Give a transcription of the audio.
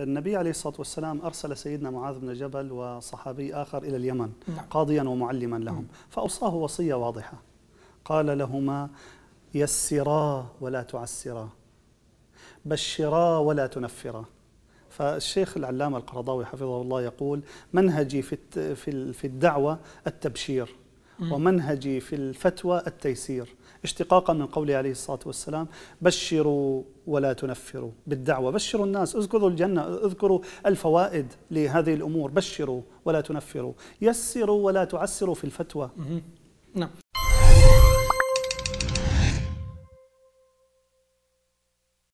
النبي عليه الصلاة والسلام أرسل سيدنا معاذ بن جبل وصحابي آخر إلى اليمن نعم. قاضيا ومعلما لهم فأوصاه وصية واضحة قال لهما يسرا ولا تعسرا بشرا ولا تنفرا فالشيخ العلامة القرضاوي حفظه الله يقول منهجي في في الدعوة التبشير ومنهجي في الفتوى التيسير اشتقاقا من قوله عليه الصلاة والسلام بشروا ولا تنفروا بالدعوة بشروا الناس اذكروا الجنة اذكروا الفوائد لهذه الأمور بشروا ولا تنفروا يسروا ولا تعسروا في الفتوى نعم